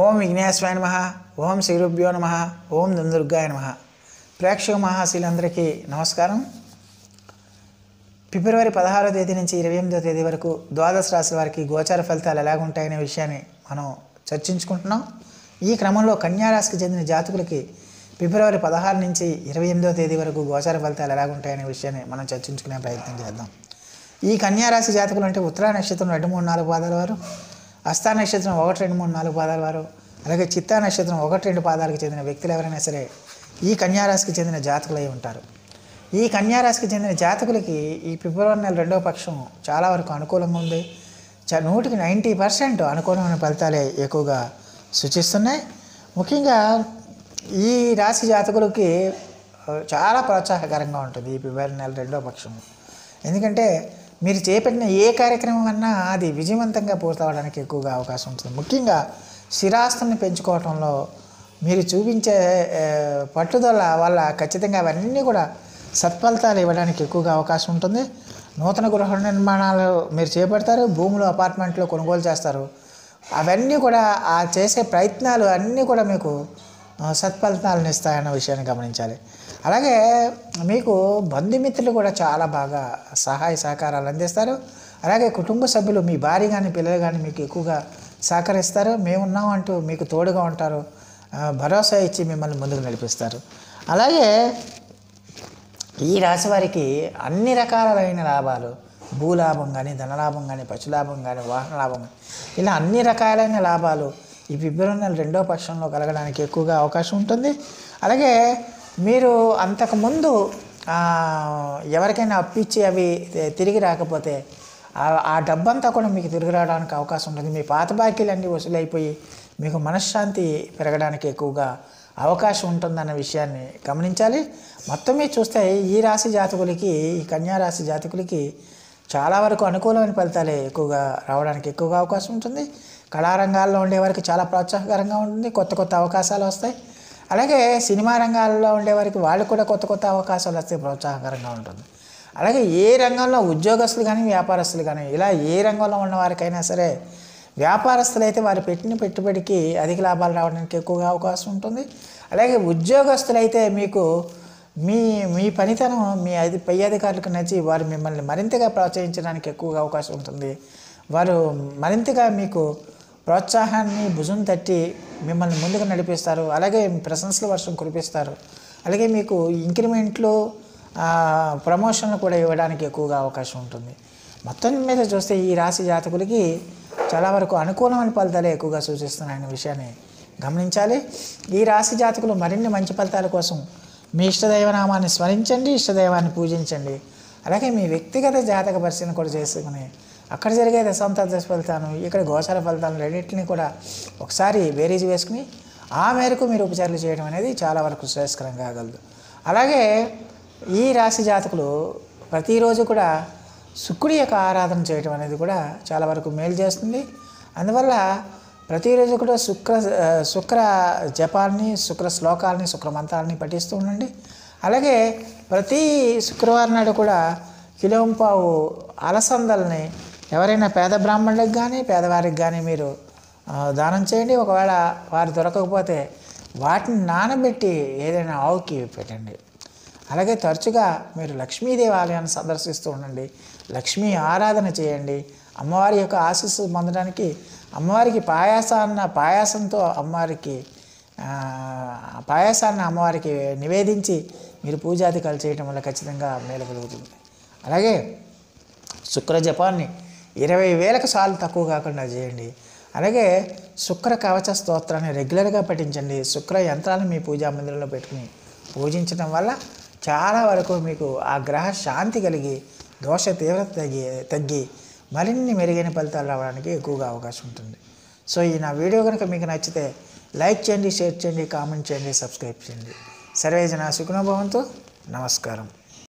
ఓం విఘ్నేశ్వరాయ నమ ఓం శ్రీరుభ్యో నమ ఓం దుందుర్గాయ నమ ప్రేక్షక మహాశీలందరికీ నమస్కారం ఫిబ్రవరి పదహారో తేదీ నుంచి ఇరవై ఎనిమిదో తేదీ వరకు ద్వాదశ రాశి వారికి గోచార ఫలితాలు ఎలాగుంటాయనే విషయాన్ని మనం చర్చించుకుంటున్నాం ఈ క్రమంలో కన్యారాశికి చెందిన జాతకులకి ఫిబ్రవరి పదహారు నుంచి ఇరవై ఎనిమిదో తేదీ వరకు గోచార ఫలితాలు ఎలాగుంటాయనే విషయాన్ని మనం చర్చించుకునే ప్రయత్నం చేద్దాం ఈ కన్యారాశి జాతకులు అంటే ఉత్తరా నక్షత్రం రెండు మూడు నాలుగు పాదాల వారు అస్థా నక్షత్రం ఒకటి రెండు మూడు నాలుగు పాదాల వారు అలాగే చిత్తా నక్షత్రం ఒకటి రెండు పాదాలకు చెందిన వ్యక్తులు ఎవరైనా సరే ఈ కన్యారాశికి చెందిన జాతకులై ఉంటారు ఈ కన్యారాశికి చెందిన జాతకులకి ఈ ఫిబ్రవరి నెల రెండవ పక్షం చాలా వరకు అనుకూలంగా ఉంది చ నూటికి నైంటీ పర్సెంట్ అనుకూలమైన ఫలితాలే ఎక్కువగా సూచిస్తున్నాయి ముఖ్యంగా ఈ రాశి జాతకులకి చాలా ప్రోత్సాహకరంగా ఉంటుంది ఈ ఫిబ్రవరి నెల రెండవ పక్షం ఎందుకంటే మీరు చేపట్టిన ఏ కార్యక్రమం అన్నా అది విజయవంతంగా పూర్తవడానికి ఎక్కువగా అవకాశం ఉంటుంది ముఖ్యంగా స్థిరాస్తుని పెంచుకోవటంలో మీరు చూపించే పట్టుదల వల్ల ఖచ్చితంగా అవన్నీ కూడా సత్ఫలితాలు ఇవ్వడానికి ఎక్కువగా అవకాశం ఉంటుంది నూతన గృహ నిర్మాణాలు మీరు చేపడతారు భూములు అపార్ట్మెంట్లు కొనుగోలు చేస్తారు అవన్నీ కూడా ఆ చేసే ప్రయత్నాలు అన్నీ కూడా మీకు సత్ఫలితాలను ఇస్తాయన్న విషయాన్ని గమనించాలి అలాగే మీకు బంధుమిత్రులు కూడా చాలా బాగా సహాయ సహకారాలు అందిస్తారు అలాగే కుటుంబ సభ్యులు మీ భార్య కానీ పిల్లలు కానీ మీకు ఎక్కువగా సహకరిస్తారు మేమున్నాం అంటూ మీకు తోడుగా ఉంటారు భరోసా ఇచ్చి మిమ్మల్ని ముందుకు నడిపిస్తారు అలాగే ఈ రాశి వారికి అన్ని రకాలైన లాభాలు భూలాభం కానీ ధనలాభం కానీ పశులాభం కానీ వాహన లాభం కానీ ఇలా అన్ని రకాలైన లాభాలు ఈ ఫిబ్రవరి నెల రెండో పక్షంలో కలగడానికి ఎక్కువగా అవకాశం ఉంటుంది అలాగే మీరు అంతకుముందు ఎవరికైనా అప్పిచ్చి అవి తిరిగి రాకపోతే ఆ డబ్బంతా కూడా మీకు తిరిగి రావడానికి అవకాశం ఉంటుంది మీ పాత బాకీలు అన్నీ వసూలైపోయి మీకు మనశ్శాంతి పెరగడానికి ఎక్కువగా అవకాశం ఉంటుందన్న విషయాన్ని గమనించాలి మొత్తం మీద చూస్తే ఈ రాశి జాతకులకి ఈ కన్యా రాశి జాతకులకి చాలా వరకు అనుకూలమైన ఫలితాలే ఎక్కువగా రావడానికి ఎక్కువగా అవకాశం ఉంటుంది కళారంగాల్లో ఉండేవారికి చాలా ప్రోత్సాహకరంగా ఉంటుంది కొత్త కొత్త అవకాశాలు వస్తాయి అలాగే సినిమా రంగాల్లో ఉండేవారికి వాళ్ళు కూడా కొత్త కొత్త అవకాశాలు వస్తే ప్రోత్సాహకరంగా ఉంటుంది అలాగే ఏ రంగంలో ఉద్యోగస్తులు కానీ వ్యాపారస్తులు కానీ ఇలా ఏ రంగంలో ఉన్న వారికైనా సరే వ్యాపారస్తులు అయితే వారు పెట్టిన పెట్టుబడికి అధిక లాభాలు రావడానికి ఎక్కువగా అవకాశం ఉంటుంది అలాగే ఉద్యోగస్తులైతే మీకు మీ మీ పనితనం మీ అది పై అధికారులకు నచ్చి వారు మిమ్మల్ని మరింతగా ప్రోత్సహించడానికి ఎక్కువగా అవకాశం ఉంటుంది వారు మరింతగా మీకు ప్రోత్సాహాన్ని భుజం తట్టి మిమ్మల్ని ముందుకు నడిపిస్తారు అలాగే ప్రశంసల వర్షం కురిపిస్తారు అలాగే మీకు ఇంక్రిమెంట్లు ప్రమోషన్లు కూడా ఇవ్వడానికి ఎక్కువగా అవకాశం ఉంటుంది మొత్తం మీద చూస్తే ఈ రాశి జాతకులకి చాలా వరకు అనుకూలమైన ఫలితాలే ఎక్కువగా సూచిస్తున్నాయన్న విషయాన్ని గమనించాలి ఈ రాశి జాతకులు మరిన్ని మంచి ఫలితాల కోసం మీ ఇష్టదైవనామాన్ని స్మరించండి ఇష్టదైవాన్ని పూజించండి అలాగే మీ వ్యక్తిగత జాతక పరిశీలన కూడా చేసుకుని అక్కడ జరిగే దశ ఫలితాలను ఇక్కడ గోశాల ఫలితాలను రెండింటిని కూడా ఒకసారి బేరీజ్ వేసుకుని ఆ మేరకు మీరు ఉపచారాలు చేయడం అనేది చాలా వరకు శ్రేయస్కరం కాగలదు అలాగే ఈ రాశి జాతకులు ప్రతిరోజు కూడా శుక్రుడి యొక్క ఆరాధన చేయడం అనేది కూడా చాలా వరకు మేలు చేస్తుంది అందువల్ల ప్రతిరోజు కూడా శుక్ర శుక్ర జపాన్ని శుక్ర శ్లోకాలని శుక్ర మంత్రాలని పఠిస్తూ ఉండండి అలాగే ప్రతి శుక్రవారం నాడు కూడా కిలోంపావు అలసందల్ని ఎవరైనా పేద బ్రాహ్మణులకు కానీ పేదవారికి కానీ మీరు దానం చేయండి ఒకవేళ వారు దొరకకపోతే వాటిని నానబెట్టి ఏదైనా ఆవుకి పెట్టండి అలాగే తరచుగా మీరు లక్ష్మీదేవి ఆలయాన్ని సందర్శిస్తూ ఉండండి లక్ష్మీ ఆరాధన చేయండి అమ్మవారి యొక్క ఆశీస్సు పొందడానికి అమ్మవారికి పాయాసాన్న పాయాసంతో అమ్మవారికి పాయాసాన్ని అమ్మవారికి నివేదించి మీరు పూజాదికాలు చేయటం వల్ల ఖచ్చితంగా మేలు కలుగుతుంది అలాగే శుక్ర జపాన్ని ఇరవై వేలకు సార్లు తక్కువ కాకుండా చేయండి అలాగే శుక్ర కవచ స్తోత్రాన్ని రెగ్యులర్గా పఠించండి శుక్ర యంత్రాలను మీ పూజా మందిరంలో పెట్టుకుని పూజించడం వల్ల చాలా వరకు మీకు ఆ గ్రహ శాంతి కలిగి దోష తీవ్రత తగ్గి తగ్గి మరిన్ని మెరుగైన ఫలితాలు రావడానికి ఎక్కువగా అవకాశం ఉంటుంది సో ఈ నా వీడియో కనుక మీకు నచ్చితే లైక్ చేయండి షేర్ చేయండి కామెంట్ చేయండి సబ్స్క్రైబ్ చేయండి సర్వేజన సుఖనుభవంతో నమస్కారం